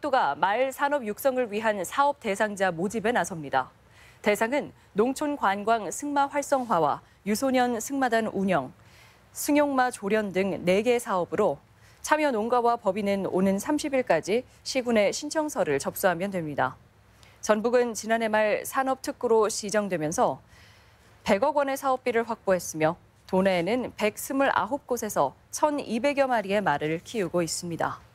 경북도가 마을 산업 육성을 위한 사업 대상자 모집에 나섭니다. 대상은 농촌 관광 승마 활성화와 유소년 승마단 운영, 승용마 조련 등 4개 사업으로 참여 농가와 법인은 오는 30일까지 시군에 신청서를 접수하면 됩니다. 전북은 지난해 말 산업특구로 지정되면서 100억 원의 사업비를 확보했으며 도내에는 129곳에서 1,200여 마리의 말을 키우고 있습니다.